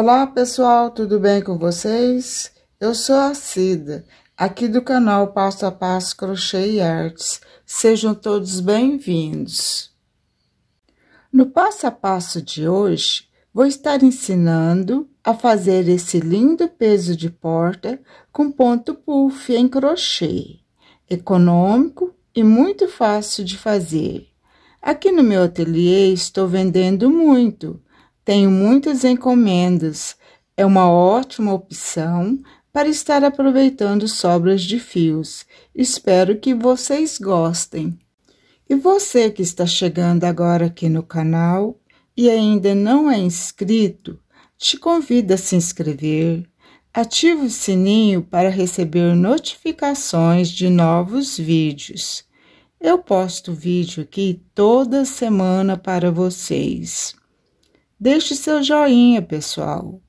Olá pessoal, tudo bem com vocês? Eu sou a Cida, aqui do canal Passo a Passo Crochê e Artes. Sejam todos bem-vindos. No passo a passo de hoje, vou estar ensinando a fazer esse lindo peso de porta com ponto puff em crochê, econômico e muito fácil de fazer. Aqui no meu ateliê estou vendendo muito tenho muitas encomendas. É uma ótima opção para estar aproveitando sobras de fios. Espero que vocês gostem. E você que está chegando agora aqui no canal e ainda não é inscrito, te convido a se inscrever. Ative o sininho para receber notificações de novos vídeos. Eu posto vídeo aqui toda semana para vocês. Deixe seu joinha, pessoal.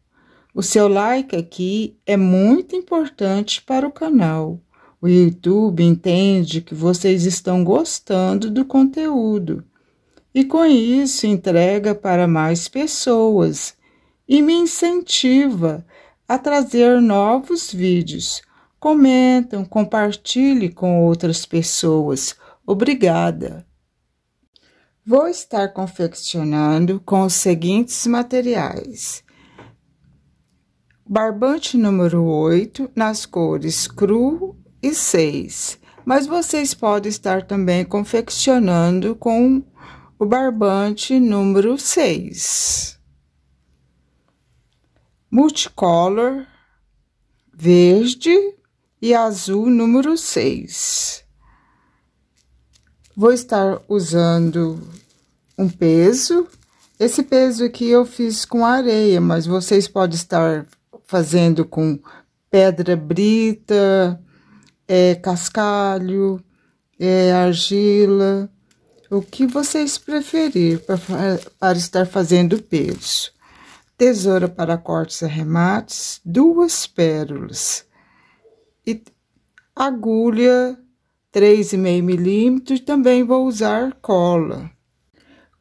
O seu like aqui é muito importante para o canal. O YouTube entende que vocês estão gostando do conteúdo e com isso entrega para mais pessoas e me incentiva a trazer novos vídeos. Comentam, compartilhe com outras pessoas. Obrigada! Vou estar confeccionando com os seguintes materiais. Barbante número 8, nas cores cru e 6. Mas vocês podem estar também confeccionando com o barbante número 6. Multicolor verde e azul número 6. Vou estar usando um peso. Esse peso aqui eu fiz com areia, mas vocês podem estar fazendo com pedra brita, é, cascalho, é, argila, o que vocês preferir para, estar fazendo peso. Tesoura para cortes e arremates, duas pérolas. E agulha 3,5 milímetros, também vou usar cola.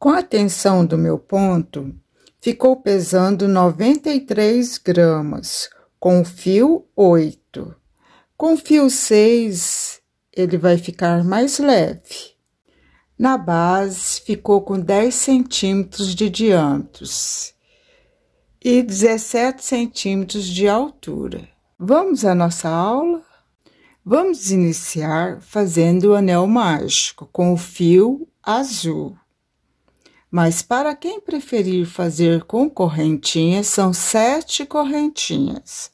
Com a tensão do meu ponto, ficou pesando 93 gramas, com fio 8. Com fio 6, ele vai ficar mais leve. Na base, ficou com 10 centímetros de diâmetro e 17 centímetros de altura. Vamos à nossa aula? Vamos iniciar fazendo o anel mágico com o fio azul. Mas para quem preferir fazer com correntinhas, são sete correntinhas.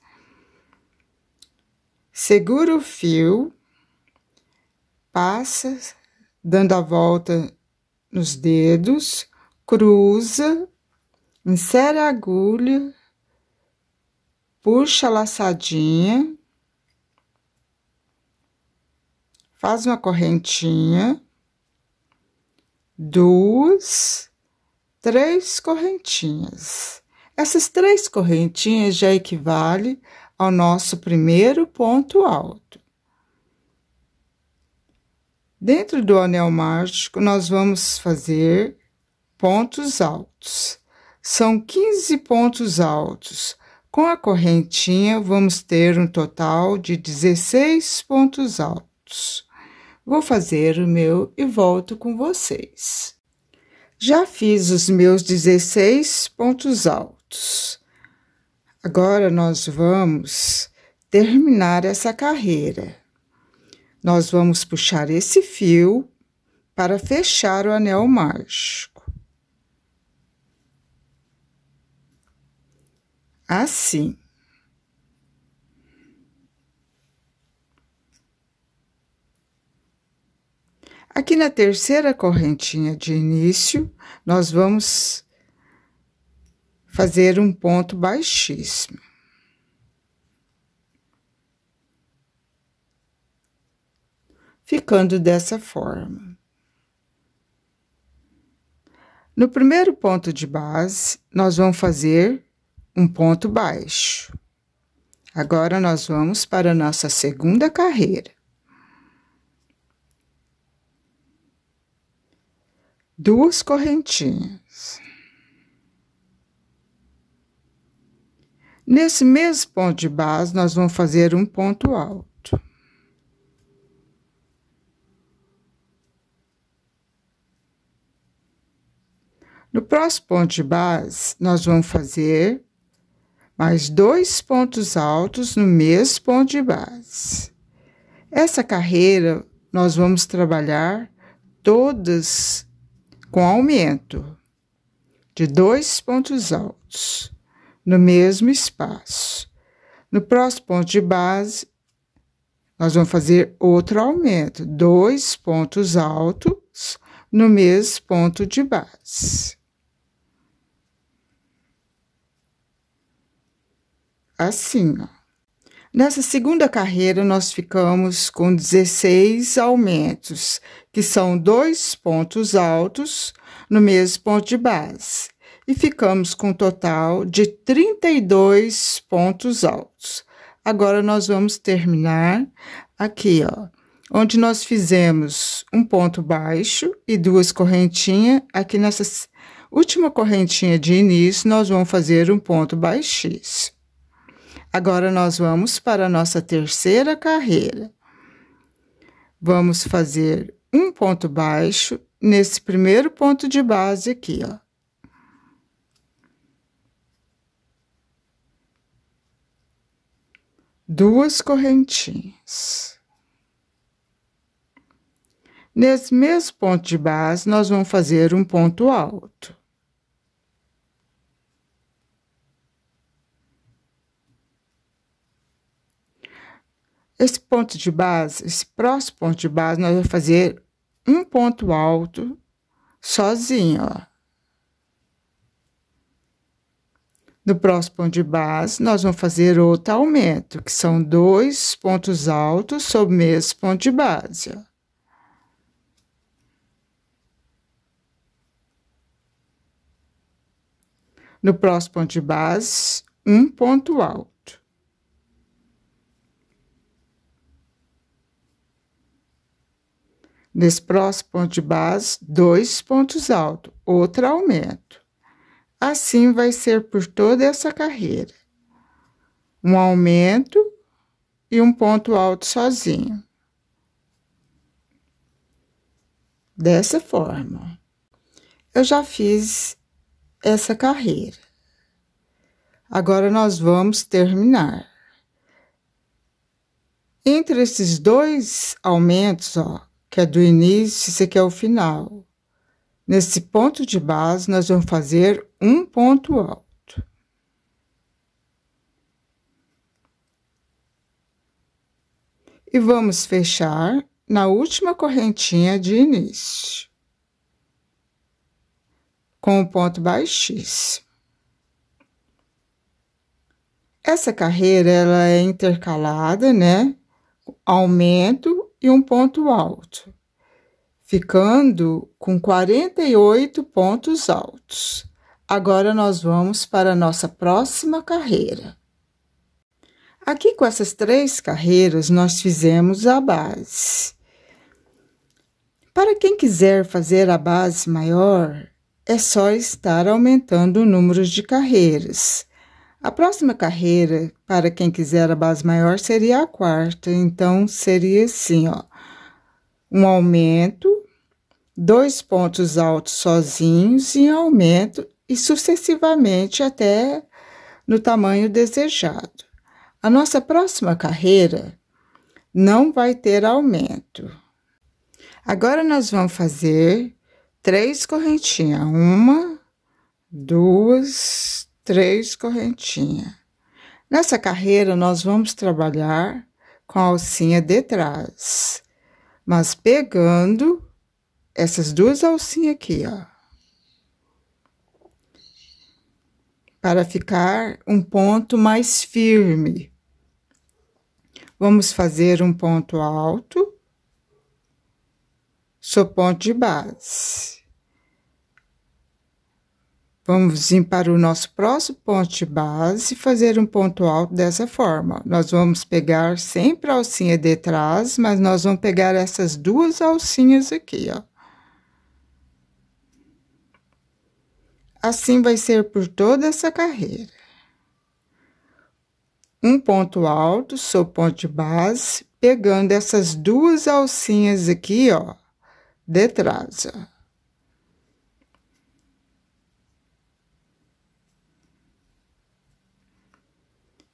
Segura o fio, passa dando a volta nos dedos, cruza, insere a agulha, puxa a laçadinha, faz uma correntinha, duas, três correntinhas. Essas três correntinhas já equivale ao nosso primeiro ponto alto. Dentro do anel mágico, nós vamos fazer pontos altos. São 15 pontos altos. Com a correntinha, vamos ter um total de 16 pontos altos. Vou fazer o meu e volto com vocês. Já fiz os meus 16 pontos altos. Agora nós vamos terminar essa carreira. Nós vamos puxar esse fio para fechar o anel mágico. Assim. Aqui na terceira correntinha de início, nós vamos fazer um ponto baixíssimo. Ficando dessa forma. No primeiro ponto de base, nós vamos fazer um ponto baixo. Agora, nós vamos para a nossa segunda carreira. duas correntinhas. Nesse mesmo ponto de base, nós vamos fazer um ponto alto. No próximo ponto de base, nós vamos fazer mais dois pontos altos no mesmo ponto de base. Essa carreira, nós vamos trabalhar todas com aumento de dois pontos altos no mesmo espaço. No próximo ponto de base, nós vamos fazer outro aumento, dois pontos altos no mesmo ponto de base. Assim, ó. Nessa segunda carreira, nós ficamos com 16 aumentos, que são dois pontos altos no mesmo ponto de base, e ficamos com um total de 32 pontos altos. Agora, nós vamos terminar aqui, ó, onde nós fizemos um ponto baixo e duas correntinhas. Aqui nessa última correntinha de início, nós vamos fazer um ponto baixíssimo Agora nós vamos para a nossa terceira carreira. Vamos fazer um ponto baixo nesse primeiro ponto de base aqui, ó. Duas correntinhas. Nesse mesmo ponto de base, nós vamos fazer um ponto alto. Esse ponto de base, esse próximo ponto de base, nós vamos fazer um ponto alto sozinho, ó. No próximo ponto de base, nós vamos fazer outro aumento, que são dois pontos altos sobre o mesmo ponto de base. Ó. No próximo ponto de base, um ponto alto. Nesse próximo ponto de base, dois pontos altos, outro aumento. Assim vai ser por toda essa carreira. Um aumento e um ponto alto sozinho. Dessa forma. Eu já fiz essa carreira. Agora nós vamos terminar. Entre esses dois aumentos, ó, que é do início, esse aqui é o final. Nesse ponto de base, nós vamos fazer um ponto alto. E vamos fechar na última correntinha de início. Com o um ponto baixíssimo. Essa carreira, ela é intercalada, né? Aumento e um ponto alto, ficando com 48 pontos altos. Agora nós vamos para a nossa próxima carreira. Aqui com essas três carreiras nós fizemos a base. Para quem quiser fazer a base maior, é só estar aumentando o número de carreiras. A próxima carreira, para quem quiser a base maior, seria a quarta. Então, seria assim, ó. Um aumento, dois pontos altos sozinhos em aumento e sucessivamente até no tamanho desejado. A nossa próxima carreira não vai ter aumento. Agora, nós vamos fazer três correntinhas. Uma, duas, três correntinhas. Nessa carreira, nós vamos trabalhar com a alcinha de trás, mas pegando essas duas alcinhas aqui, ó. Para ficar um ponto mais firme. Vamos fazer um ponto alto, sou ponto de base. Vamos ir para o nosso próximo de base e fazer um ponto alto dessa forma. Nós vamos pegar sempre a alcinha de trás, mas nós vamos pegar essas duas alcinhas aqui, ó. Assim vai ser por toda essa carreira. Um ponto alto, sou de base, pegando essas duas alcinhas aqui, ó, de trás, ó.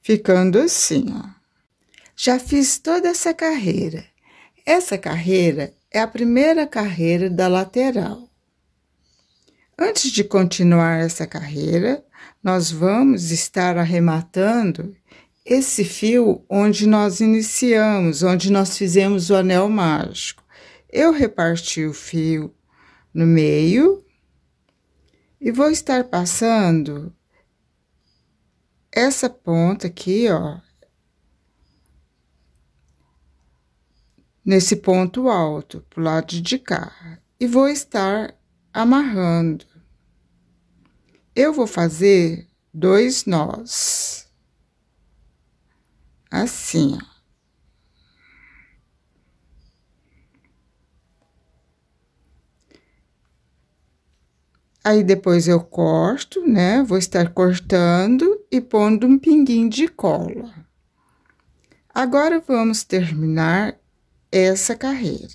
ficando assim, ó. Já fiz toda essa carreira. Essa carreira é a primeira carreira da lateral. Antes de continuar essa carreira, nós vamos estar arrematando esse fio onde nós iniciamos, onde nós fizemos o anel mágico. Eu reparti o fio no meio e vou estar passando essa ponta aqui, ó, nesse ponto alto, pro lado de cá, e vou estar amarrando. Eu vou fazer dois nós. Assim, ó. Aí, depois eu corto, né? Vou estar cortando e pondo um pinguim de cola. Agora vamos terminar essa carreira.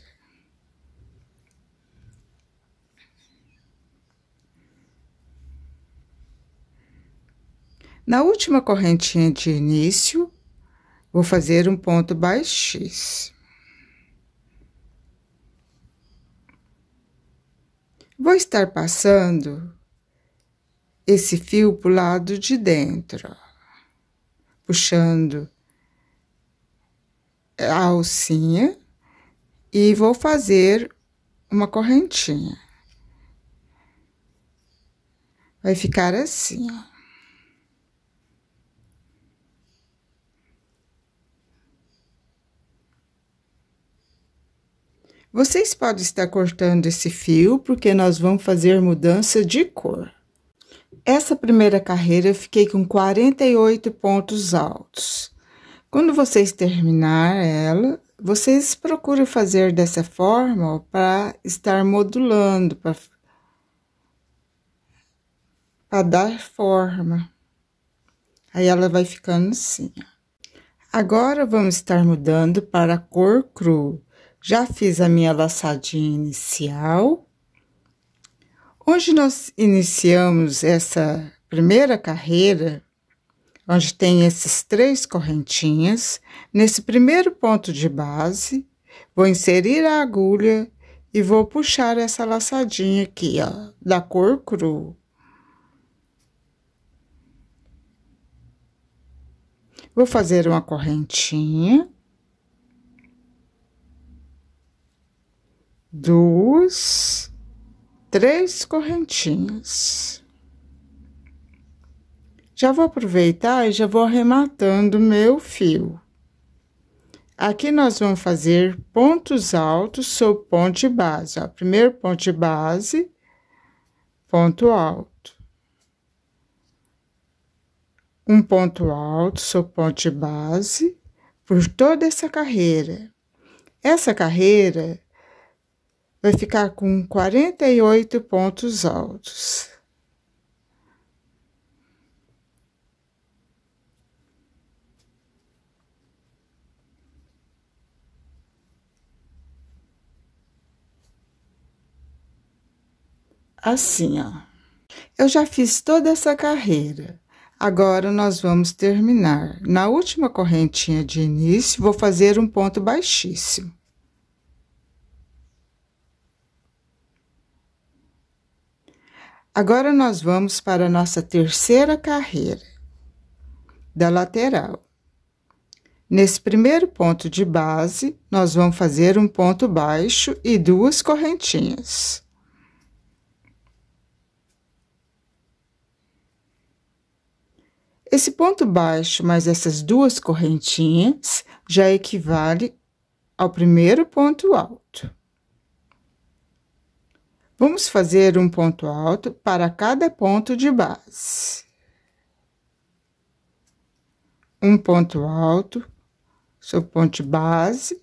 Na última correntinha de início, vou fazer um ponto baixíssimo. Vou estar passando esse fio para o lado de dentro, ó, puxando a alcinha e vou fazer uma correntinha. Vai ficar assim, ó. Vocês podem estar cortando esse fio, porque nós vamos fazer mudança de cor essa primeira carreira eu fiquei com 48 pontos altos. Quando vocês terminar ela, vocês procuram fazer dessa forma para estar modulando, para dar forma. Aí ela vai ficando assim. Agora vamos estar mudando para a cor cru. Já fiz a minha laçadinha inicial Onde nós iniciamos essa primeira carreira, onde tem esses três correntinhas, nesse primeiro ponto de base, vou inserir a agulha e vou puxar essa laçadinha aqui, ó, da cor cru. Vou fazer uma correntinha. Duas três correntinhas. Já vou aproveitar e já vou arrematando meu fio. Aqui nós vamos fazer pontos altos sobre ponte base. Ó, primeiro ponte base, ponto alto. Um ponto alto sobre ponte base por toda essa carreira. Essa carreira vai ficar com 48 pontos altos. Assim, ó. Eu já fiz toda essa carreira. Agora, nós vamos terminar. Na última correntinha de início, vou fazer um ponto baixíssimo. Agora nós vamos para a nossa terceira carreira, da lateral. Nesse primeiro ponto de base, nós vamos fazer um ponto baixo e duas correntinhas. Esse ponto baixo mais essas duas correntinhas já equivale ao primeiro ponto alto. Vamos fazer um ponto alto para cada ponto de base. Um ponto alto sobre ponto de base.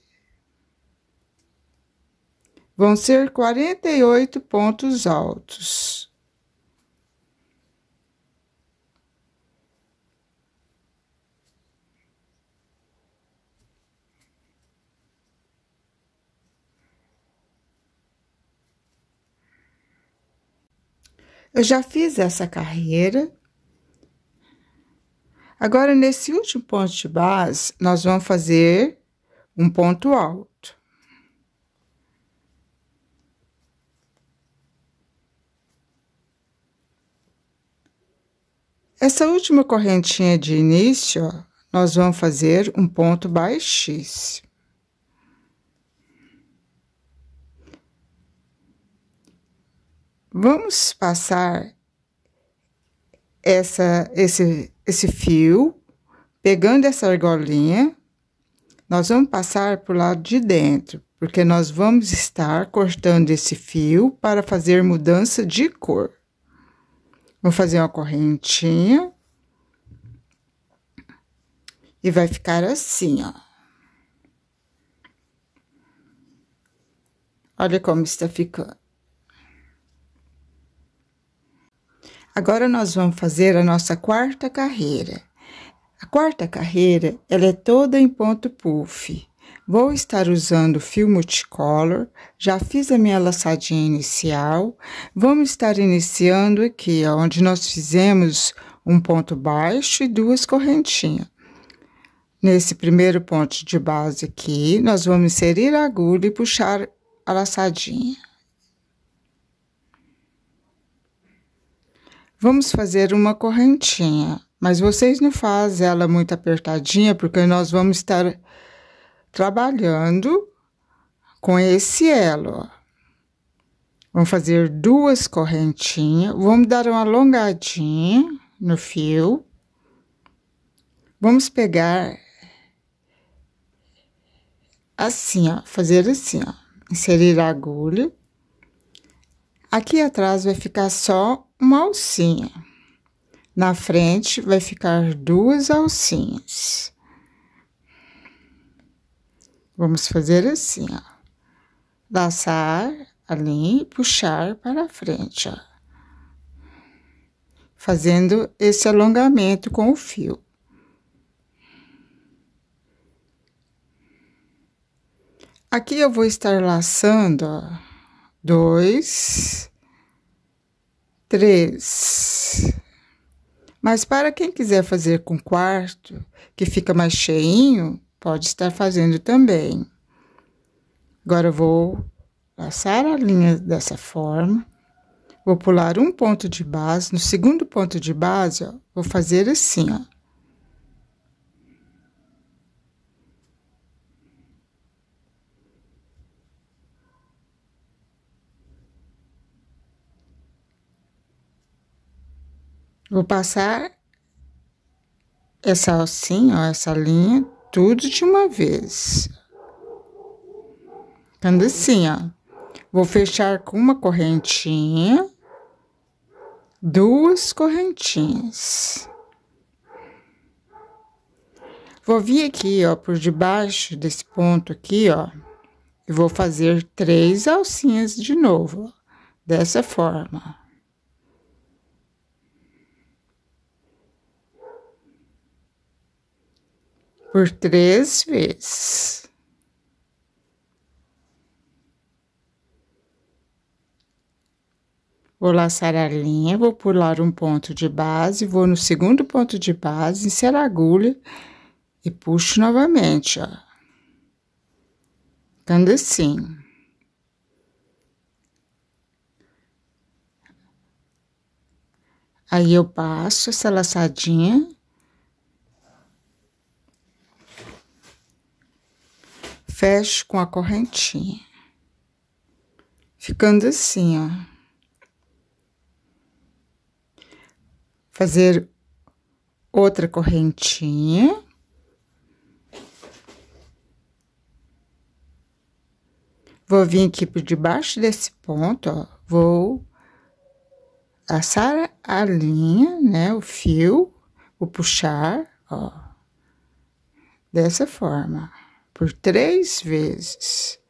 Vão ser 48 pontos altos. Eu já fiz essa carreira. Agora, nesse último ponto de base, nós vamos fazer um ponto alto. Essa última correntinha de início, ó, nós vamos fazer um ponto baixíssimo. Vamos passar essa, esse, esse fio, pegando essa argolinha, nós vamos passar para o lado de dentro, porque nós vamos estar cortando esse fio para fazer mudança de cor. Vou fazer uma correntinha. E vai ficar assim, ó. Olha como está ficando. Agora nós vamos fazer a nossa quarta carreira. A quarta carreira, ela é toda em ponto puff. Vou estar usando fio multicolor, já fiz a minha laçadinha inicial. Vamos estar iniciando aqui, onde nós fizemos um ponto baixo e duas correntinhas. Nesse primeiro ponto de base aqui, nós vamos inserir a agulha e puxar a laçadinha. Vamos fazer uma correntinha, mas vocês não fazem ela muito apertadinha, porque nós vamos estar trabalhando com esse elo, Vamos fazer duas correntinhas, vamos dar uma alongadinha no fio. Vamos pegar assim, ó, fazer assim, ó, inserir a agulha. Aqui atrás vai ficar só uma alcinha. Na frente vai ficar duas alcinhas. Vamos fazer assim, ó. Laçar linha e puxar para frente, ó. Fazendo esse alongamento com o fio. Aqui eu vou estar laçando, ó, dois, 3. Mas para quem quiser fazer com quarto, que fica mais cheinho, pode estar fazendo também. Agora eu vou passar a linha dessa forma. Vou pular um ponto de base. No segundo ponto de base, ó, vou fazer assim, ó. Vou passar essa alcinha, ó, essa linha, tudo de uma vez. Ficando assim, ó. Vou fechar com uma correntinha, duas correntinhas. Vou vir aqui, ó, por debaixo desse ponto aqui, ó, e vou fazer três alcinhas de novo, ó, dessa forma, por três vezes. Vou laçar a linha, vou pular um ponto de base, vou no segundo ponto de base, insero a agulha e puxo novamente, ó. Ficando assim. Aí eu passo essa laçadinha fecho com a correntinha. Ficando assim, ó. Fazer outra correntinha. Vou vir aqui por debaixo desse ponto, ó. Vou assar a linha, né, o fio, vou puxar, ó, dessa forma por três vezes.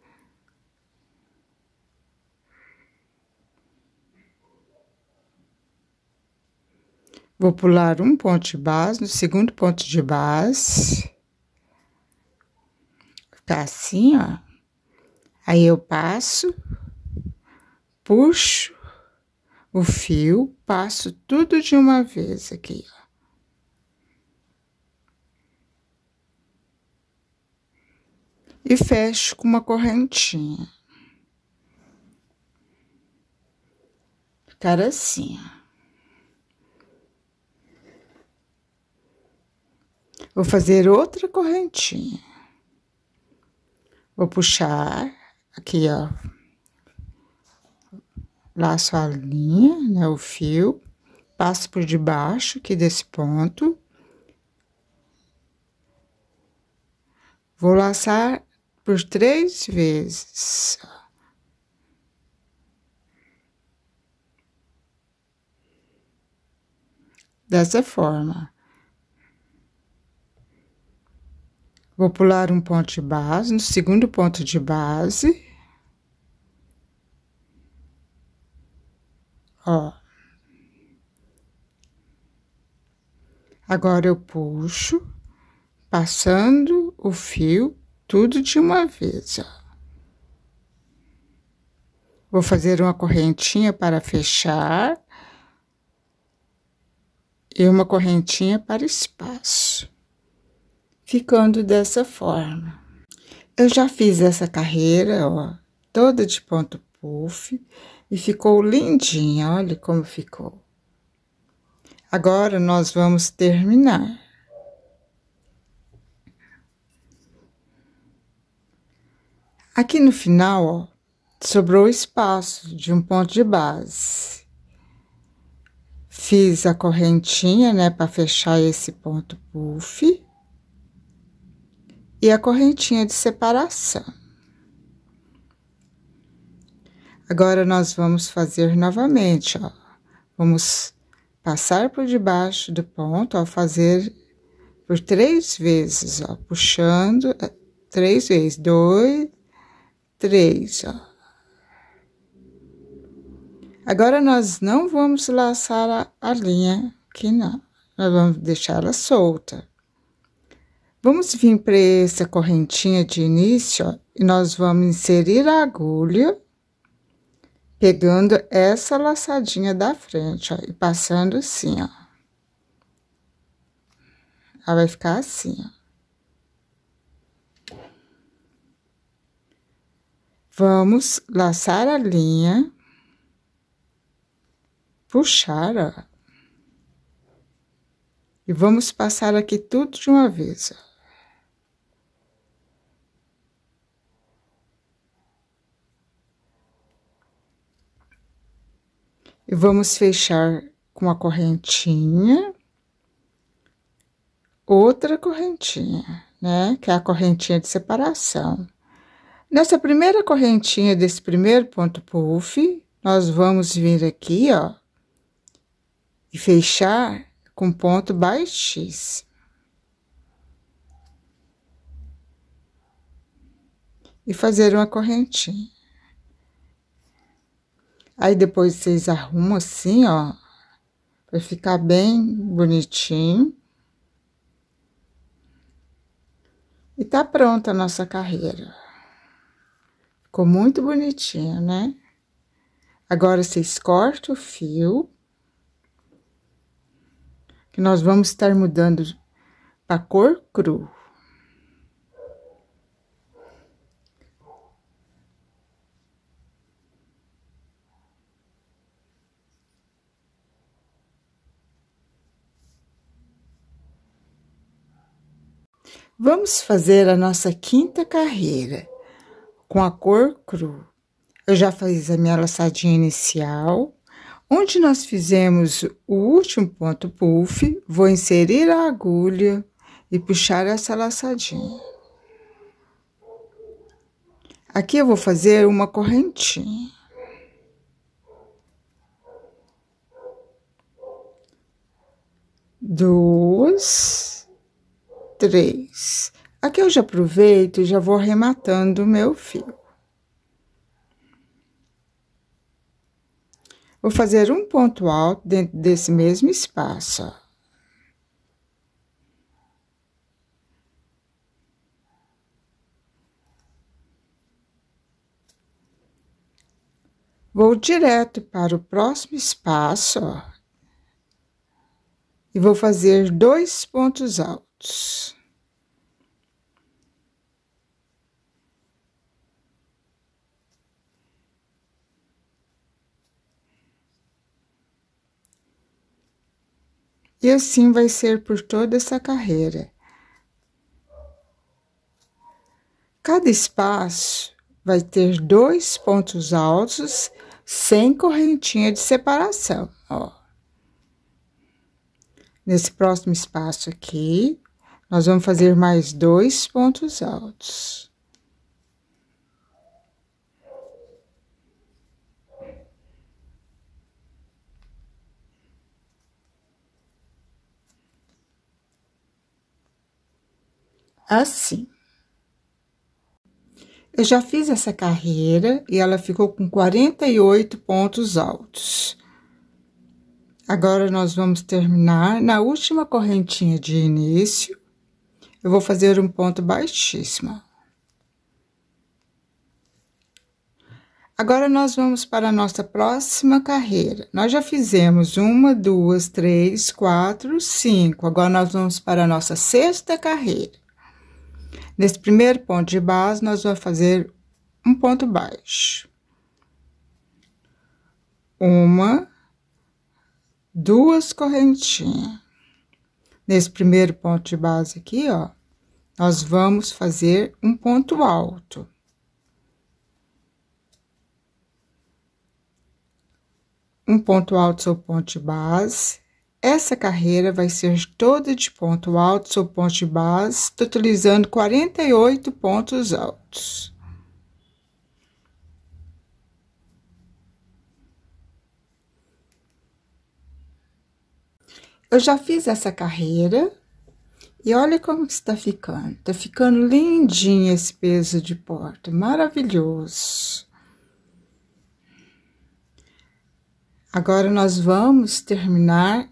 Vou pular um ponto de base, no segundo ponto de base. Tá assim, ó. Aí eu passo, puxo o fio, passo tudo de uma vez aqui, ó. e fecho com uma correntinha. Ficar assim, Vou fazer outra correntinha. Vou puxar aqui, ó. Laço a linha, né, o fio. Passo por debaixo aqui desse ponto. Vou laçar por três vezes. Dessa forma, vou pular um ponto de base, no segundo ponto de base, ó. Agora eu puxo, passando o fio tudo de uma vez. Ó. Vou fazer uma correntinha para fechar e uma correntinha para espaço, ficando dessa forma. Eu já fiz essa carreira, ó, toda de ponto puff e ficou lindinha, olha como ficou. Agora nós vamos terminar. Aqui no final, ó, sobrou espaço de um ponto de base. Fiz a correntinha, né, para fechar esse ponto puff. E a correntinha de separação. Agora, nós vamos fazer novamente, ó. Vamos passar por debaixo do ponto, ó, fazer por três vezes, ó, puxando é, três vezes, dois, três. Ó. Agora, nós não vamos laçar a, a linha aqui, não. Nós vamos deixar ela solta. Vamos vir para essa correntinha de início, ó, e nós vamos inserir a agulha, pegando essa laçadinha da frente, ó, e passando assim, ó. Ela vai ficar assim, ó. Vamos laçar a linha, puxar, ó. E vamos passar aqui tudo de uma vez, ó. E vamos fechar com a correntinha, outra correntinha, né? Que é a correntinha de separação. Nessa primeira correntinha desse primeiro ponto puff, nós vamos vir aqui, ó, e fechar com ponto baixíssimo. E fazer uma correntinha. Aí, depois vocês arrumam assim, ó, para ficar bem bonitinho. E tá pronta a nossa carreira. Ficou muito bonitinho, né? Agora, vocês cortam o fio. Que nós vamos estar mudando para cor cru. Vamos fazer a nossa quinta carreira com a cor cru. Eu já fiz a minha laçadinha inicial. Onde nós fizemos o último ponto puff, vou inserir a agulha e puxar essa laçadinha. Aqui eu vou fazer uma correntinha. Dois, três. Aqui eu já aproveito e já vou arrematando o meu fio. Vou fazer um ponto alto dentro desse mesmo espaço, ó. Vou direto para o próximo espaço, ó, e vou fazer dois pontos altos. E assim vai ser por toda essa carreira. Cada espaço vai ter dois pontos altos sem correntinha de separação, ó. Nesse próximo espaço aqui, nós vamos fazer mais dois pontos altos. assim. Eu já fiz essa carreira e ela ficou com 48 pontos altos. Agora, nós vamos terminar na última correntinha de início. Eu vou fazer um ponto baixíssimo. Agora, nós vamos para a nossa próxima carreira. Nós já fizemos uma, duas, três, quatro, cinco. Agora, nós vamos para a nossa sexta carreira. Nesse primeiro ponto de base, nós vamos fazer um ponto baixo. Uma, duas correntinhas. Nesse primeiro ponto de base aqui, ó, nós vamos fazer um ponto alto. Um ponto alto sobre ponto de base, essa carreira vai ser toda de ponto alto sobre ponto de base, totalizando tá 48 pontos altos. Eu já fiz essa carreira e olha como está ficando. Está ficando lindinho esse peso de porta, maravilhoso. Agora, nós vamos terminar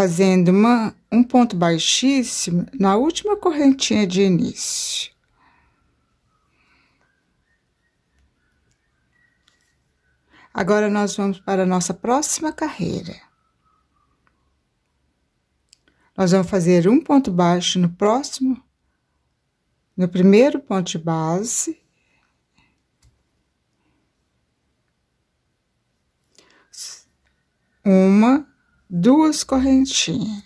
fazendo uma, um ponto baixíssimo na última correntinha de início. Agora, nós vamos para a nossa próxima carreira. Nós vamos fazer um ponto baixo no próximo, no primeiro ponto de base. Uma, duas correntinhas,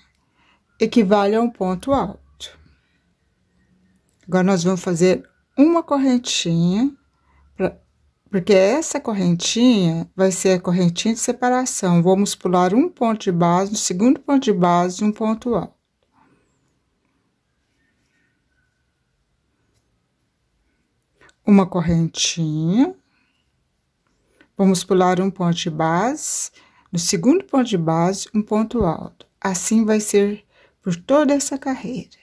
equivale a um ponto alto. Agora, nós vamos fazer uma correntinha, pra, porque essa correntinha vai ser a correntinha de separação. Vamos pular um ponto de base, no segundo ponto de base, um ponto alto. Uma correntinha. Vamos pular um ponto de base no segundo ponto de base, um ponto alto. Assim vai ser por toda essa carreira.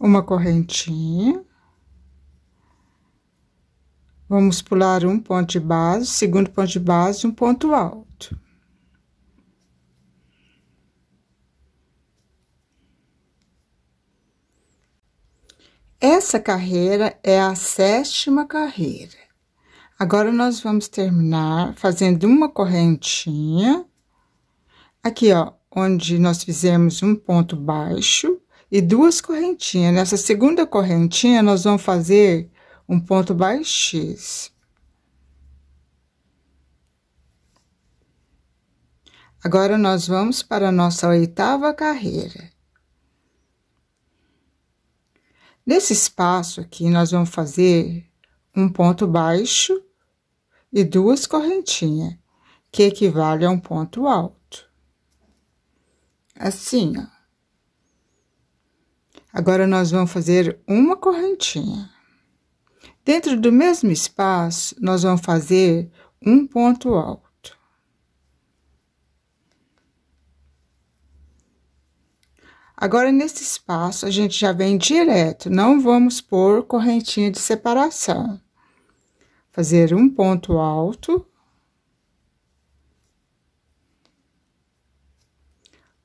Uma correntinha. Vamos pular um ponto de base, segundo ponto de base, um ponto alto. Essa carreira é a sétima carreira. Agora, nós vamos terminar fazendo uma correntinha. Aqui, ó, onde nós fizemos um ponto baixo e duas correntinhas. Nessa segunda correntinha, nós vamos fazer um ponto baixíssimo. Agora, nós vamos para a nossa oitava carreira. Nesse espaço aqui, nós vamos fazer um ponto baixo e duas correntinhas, que equivale a um ponto alto. Assim, ó. Agora, nós vamos fazer uma correntinha. Dentro do mesmo espaço, nós vamos fazer um ponto alto. Agora, nesse espaço, a gente já vem direto, não vamos pôr correntinha de separação fazer um ponto alto,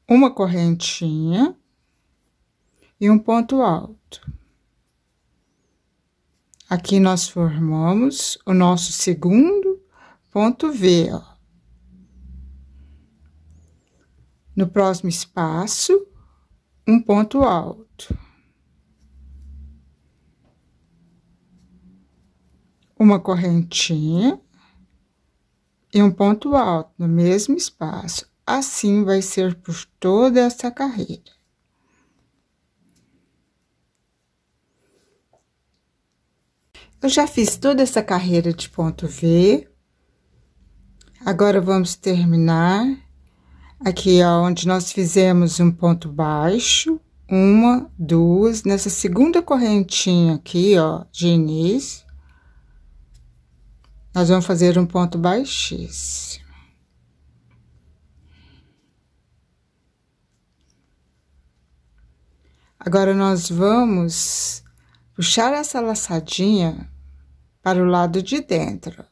uma correntinha e um ponto alto. Aqui nós formamos o nosso segundo ponto V, ó. No próximo espaço, um ponto alto. uma correntinha e um ponto alto no mesmo espaço. Assim vai ser por toda essa carreira. Eu já fiz toda essa carreira de ponto V. Agora, vamos terminar aqui onde nós fizemos um ponto baixo, uma, duas, nessa segunda correntinha aqui, ó, de início. Nós vamos fazer um ponto baixíssimo. Agora, nós vamos puxar essa laçadinha para o lado de dentro.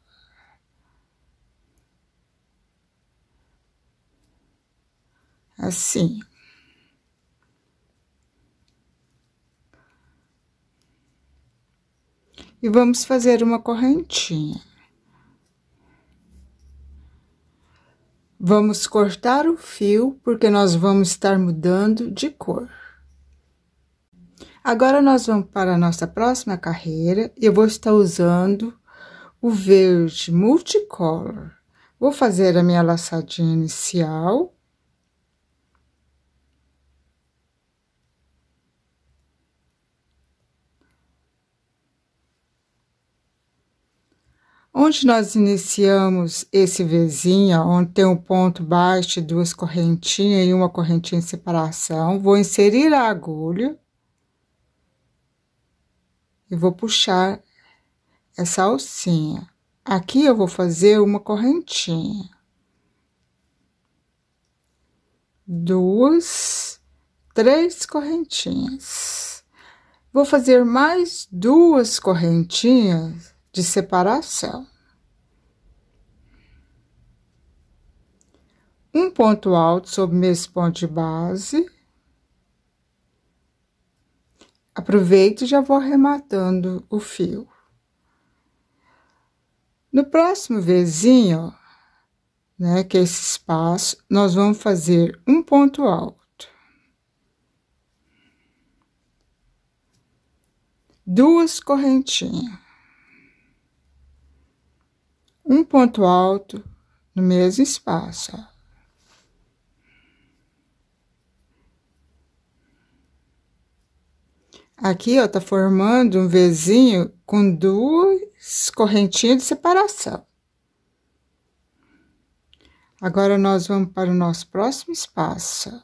Assim. E vamos fazer uma correntinha. Vamos cortar o fio, porque nós vamos estar mudando de cor. Agora, nós vamos para a nossa próxima carreira. e Eu vou estar usando o verde multicolor. Vou fazer a minha laçadinha inicial Onde nós iniciamos esse vizinho, onde tem um ponto baixo, duas correntinhas e uma correntinha de separação, vou inserir a agulha e vou puxar essa alcinha. Aqui eu vou fazer uma correntinha. Duas, três correntinhas. Vou fazer mais duas correntinhas de separação. Um ponto alto sobre o mesmo ponto de base. Aproveito e já vou arrematando o fio. No próximo vizinho, né, que é esse espaço, nós vamos fazer um ponto alto. Duas correntinhas um ponto alto no mesmo espaço. Ó. Aqui, ó, tá formando um Vzinho com duas correntinhas de separação. Agora, nós vamos para o nosso próximo espaço.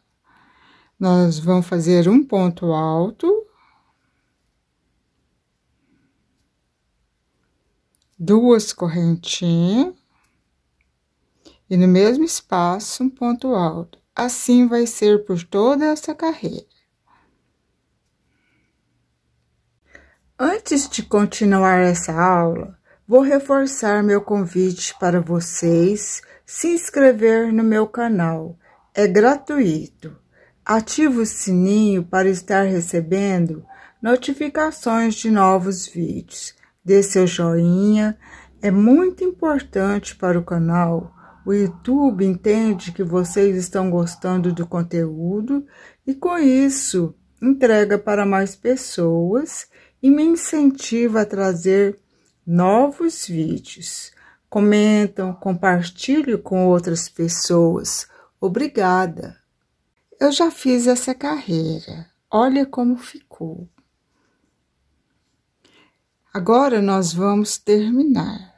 Nós vamos fazer um ponto alto duas correntinhas e no mesmo espaço um ponto alto. Assim vai ser por toda essa carreira. Antes de continuar essa aula, vou reforçar meu convite para vocês se inscrever no meu canal. É gratuito. Ative o sininho para estar recebendo notificações de novos vídeos dê seu joinha. É muito importante para o canal. O YouTube entende que vocês estão gostando do conteúdo e com isso entrega para mais pessoas e me incentiva a trazer novos vídeos. Comentam, compartilhe com outras pessoas. Obrigada! Eu já fiz essa carreira, olha como ficou. Agora nós vamos terminar.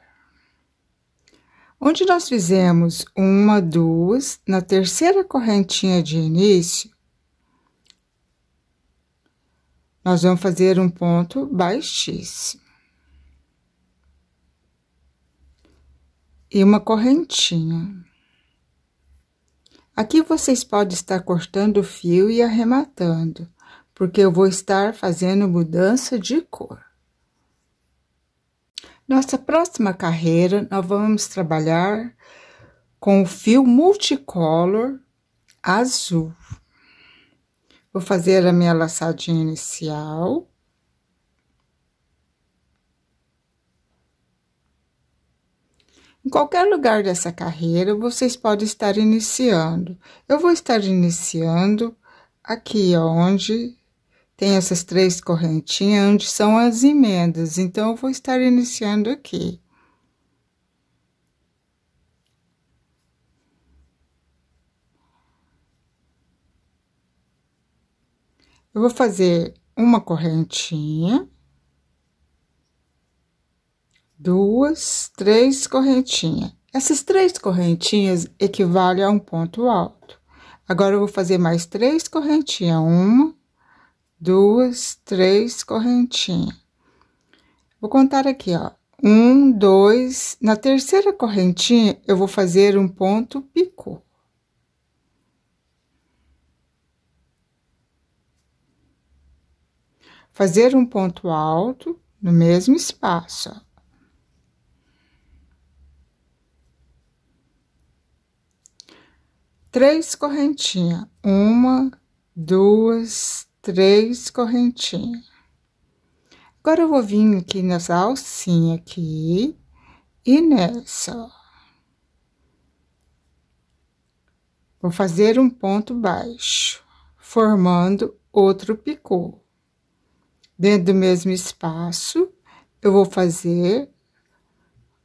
Onde nós fizemos uma, duas, na terceira correntinha de início, nós vamos fazer um ponto baixíssimo. E uma correntinha. Aqui vocês podem estar cortando o fio e arrematando, porque eu vou estar fazendo mudança de cor. Nossa próxima carreira, nós vamos trabalhar com o fio multicolor azul. Vou fazer a minha laçadinha inicial. Em qualquer lugar dessa carreira, vocês podem estar iniciando. Eu vou estar iniciando aqui, onde tem essas três correntinhas onde são as emendas, então eu vou estar iniciando aqui. Eu vou fazer uma correntinha, duas, três correntinhas. Essas três correntinhas equivalem a um ponto alto. Agora, eu vou fazer mais três correntinhas. Uma, duas, três correntinhas. Vou contar aqui, ó. Um, dois. Na terceira correntinha, eu vou fazer um ponto picô. Fazer um ponto alto no mesmo espaço, ó. Três correntinhas. Uma, duas, três correntinhas. Agora, eu vou vir aqui nas alcinhas aqui e nessa, ó. Vou fazer um ponto baixo, formando outro picô. Dentro do mesmo espaço, eu vou fazer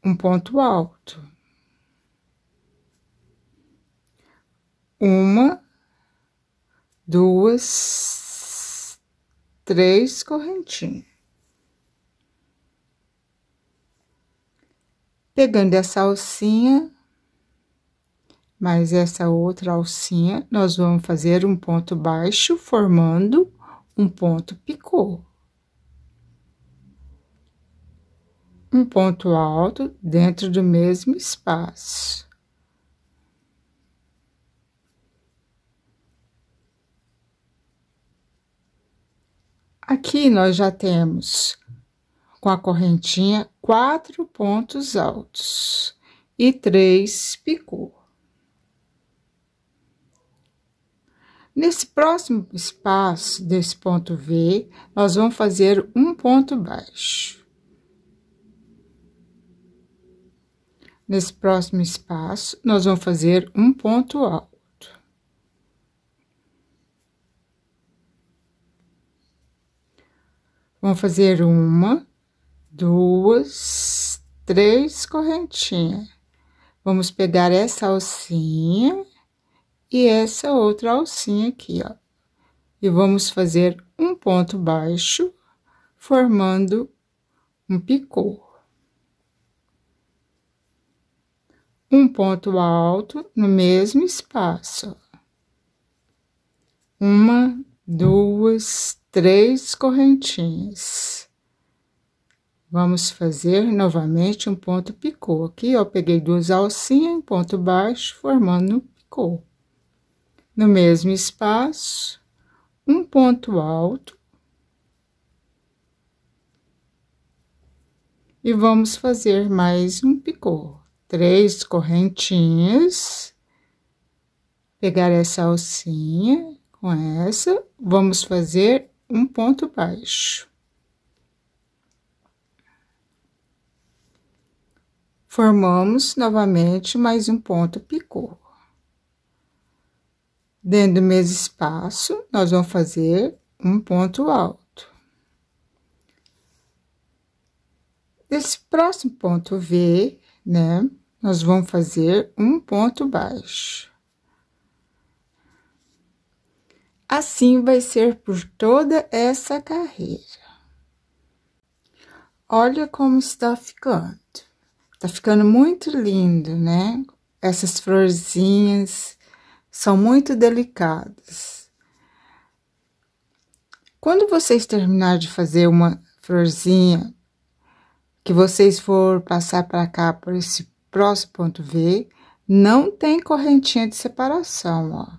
um ponto alto. Uma, duas, três correntinhas. Pegando essa alcinha, mais essa outra alcinha, nós vamos fazer um ponto baixo, formando um ponto picô. Um ponto alto dentro do mesmo espaço. Aqui nós já temos com a correntinha quatro pontos altos e três picô. Nesse próximo espaço desse ponto V, nós vamos fazer um ponto baixo. Nesse próximo espaço, nós vamos fazer um ponto alto. Vamos fazer uma, duas, três correntinhas. Vamos pegar essa alcinha e essa outra alcinha aqui, ó. E vamos fazer um ponto baixo, formando um picô. um ponto alto no mesmo espaço. Uma, duas, três correntinhas. Vamos fazer novamente um ponto picô. Aqui, ó, peguei duas alcinhas, em ponto baixo, formando um picô. No mesmo espaço, um ponto alto. E vamos fazer mais um picô. Três correntinhas. Pegar essa alcinha com essa, vamos fazer um ponto baixo. Formamos novamente mais um ponto picô. Dentro do mesmo espaço, nós vamos fazer um ponto alto. esse próximo ponto V, né, nós vamos fazer um ponto baixo. Assim vai ser por toda essa carreira. Olha como está ficando. Tá ficando muito lindo, né? Essas florzinhas são muito delicadas. Quando vocês terminar de fazer uma florzinha, que vocês for passar para cá por esse próximo ponto V, não tem correntinha de separação, ó.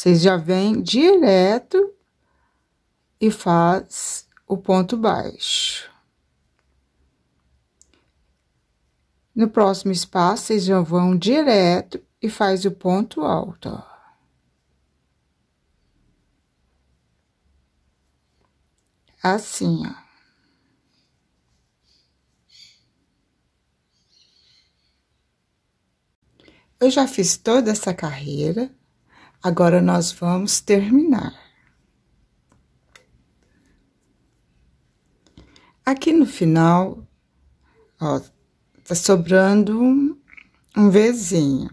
Vocês já vêm direto e faz o ponto baixo. No próximo espaço, vocês já vão direto e faz o ponto alto, ó. Assim, ó. Eu já fiz toda essa carreira. Agora nós vamos terminar. Aqui no final, ó, tá sobrando um, vezinho.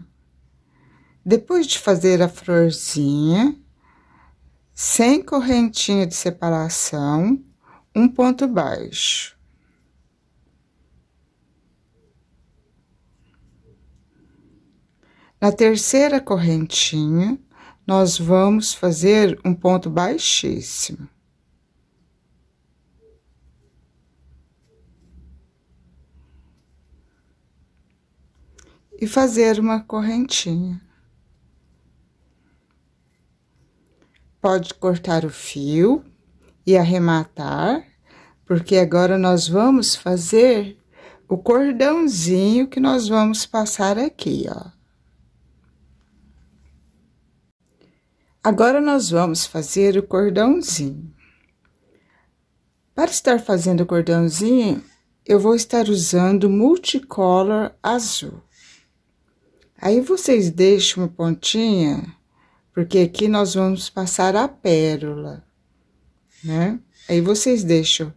Depois de fazer a florzinha, sem correntinha de separação, um ponto baixo. Na terceira correntinha, nós vamos fazer um ponto baixíssimo. E fazer uma correntinha. Pode cortar o fio e arrematar, porque agora nós vamos fazer o cordãozinho que nós vamos passar aqui, ó. Agora nós vamos fazer o cordãozinho. Para estar fazendo o cordãozinho, eu vou estar usando multicolor azul. Aí vocês deixam uma pontinha, porque aqui nós vamos passar a pérola, né? Aí vocês deixam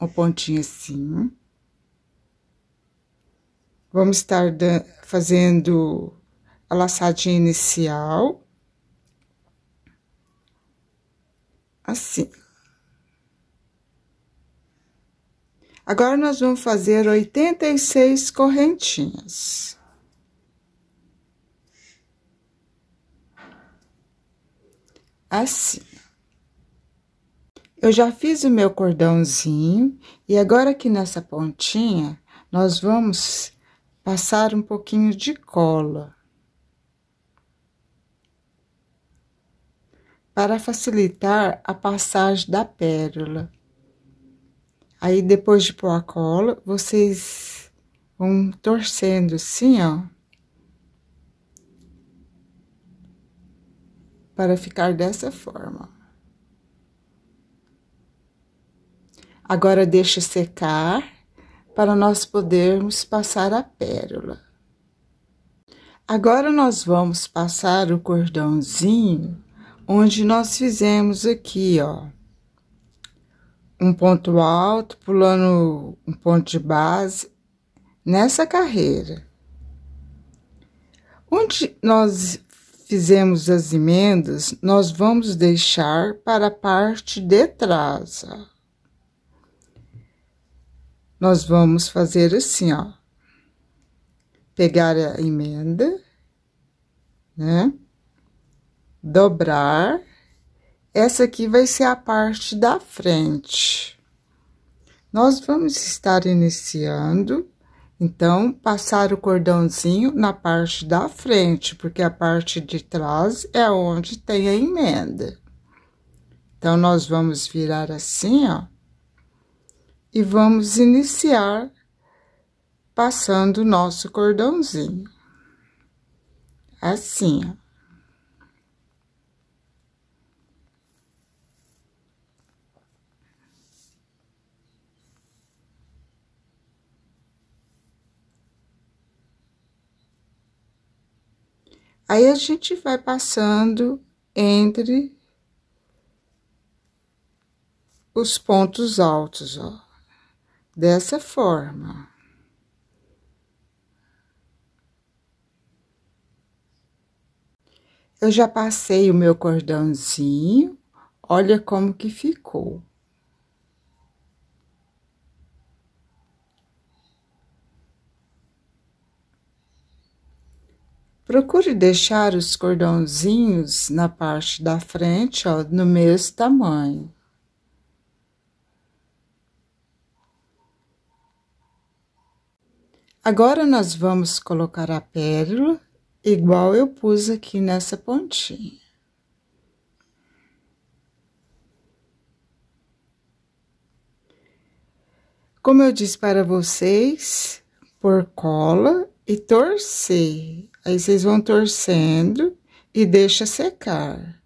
uma pontinha assim. Vamos estar fazendo a laçadinha inicial assim. Agora, nós vamos fazer 86 correntinhas. Assim. Eu já fiz o meu cordãozinho, e agora aqui nessa pontinha, nós vamos passar um pouquinho de cola. para facilitar a passagem da pérola. Aí, depois de pôr a cola, vocês vão torcendo assim, ó. Para ficar dessa forma. Agora, deixa secar para nós podermos passar a pérola. Agora, nós vamos passar o cordãozinho onde nós fizemos aqui, ó, um ponto alto, pulando um ponto de base nessa carreira. Onde nós fizemos as emendas, nós vamos deixar para a parte de trás. Ó. Nós vamos fazer assim, ó. Pegar a emenda, né? dobrar. Essa aqui vai ser a parte da frente. Nós vamos estar iniciando, então, passar o cordãozinho na parte da frente, porque a parte de trás é onde tem a emenda. Então, nós vamos virar assim, ó, e vamos iniciar passando o nosso cordãozinho. Assim, ó. Aí a gente vai passando entre os pontos altos, ó, dessa forma. Eu já passei o meu cordãozinho, olha como que ficou. Procure deixar os cordãozinhos na parte da frente, ó, no mesmo tamanho. Agora, nós vamos colocar a pérola, igual eu pus aqui nessa pontinha. Como eu disse para vocês, por cola e torcer. Aí vocês vão torcendo e deixa secar.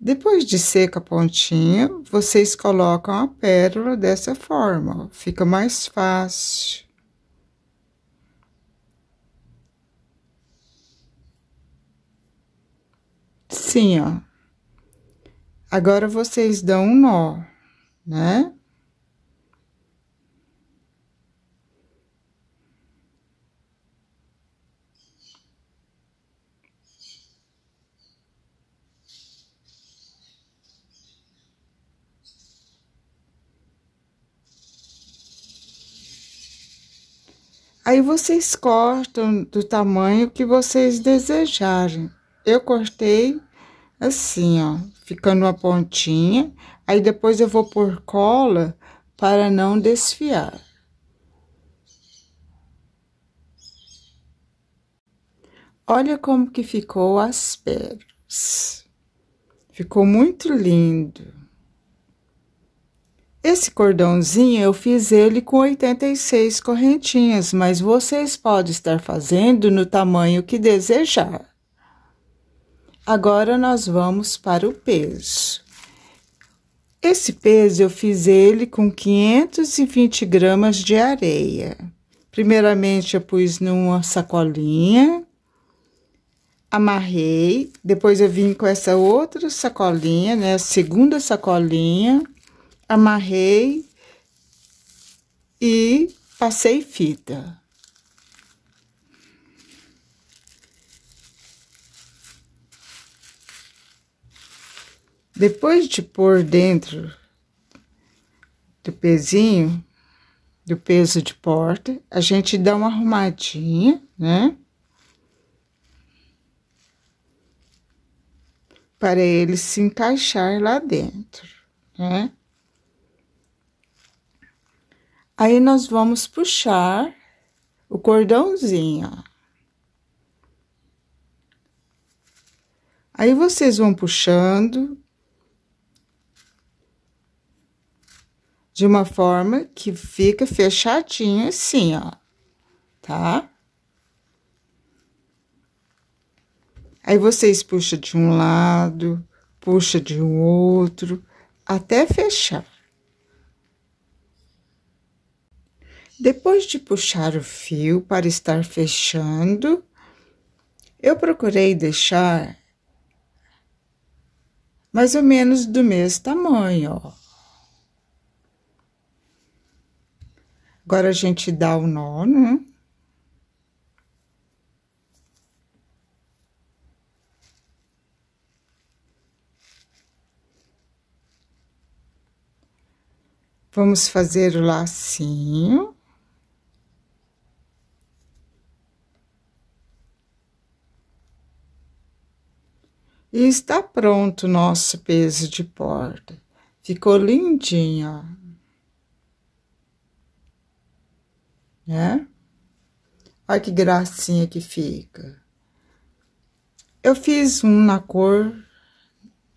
Depois de seca a pontinha, vocês colocam a pérola dessa forma, fica mais fácil. Sim, ó. Agora vocês dão um nó, né? Aí vocês cortam do tamanho que vocês desejarem. Eu cortei assim, ó, ficando uma pontinha. Aí depois eu vou por cola para não desfiar. Olha como que ficou as pernas. Ficou muito lindo. Esse cordãozinho eu fiz ele com 86 correntinhas, mas vocês podem estar fazendo no tamanho que desejar. Agora, nós vamos para o peso. Esse peso eu fiz ele com 520 gramas de areia. Primeiramente, eu pus numa sacolinha, amarrei, depois eu vim com essa outra sacolinha, né, segunda sacolinha, amarrei e passei fita. Depois de pôr dentro do pezinho, do peso de porta, a gente dá uma arrumadinha, né? Para ele se encaixar lá dentro, né? Aí, nós vamos puxar o cordãozinho, ó. Aí, vocês vão puxando de uma forma que fica fechadinho assim, ó, tá? Aí, vocês puxam de um lado, puxa de um outro, até fechar. Depois de puxar o fio para estar fechando, eu procurei deixar mais ou menos do mesmo tamanho, ó. Agora a gente dá o nó, né? Vamos fazer o lacinho. E está pronto o nosso peso de porta. Ficou lindinho, ó. Né? Olha que gracinha que fica. Eu fiz um na cor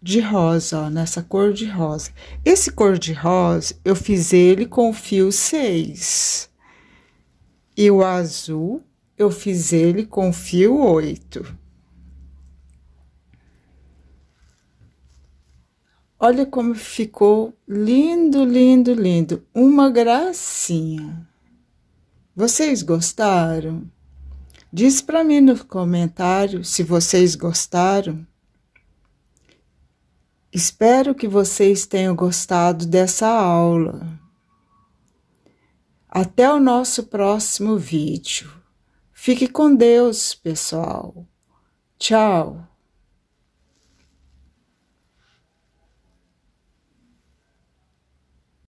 de rosa, ó, nessa cor de rosa. Esse cor de rosa, eu fiz ele com o fio 6. E o azul, eu fiz ele com o fio 8. Olha como ficou lindo, lindo, lindo. Uma gracinha. Vocês gostaram? Diz para mim no comentário se vocês gostaram. Espero que vocês tenham gostado dessa aula. Até o nosso próximo vídeo. Fique com Deus, pessoal. Tchau.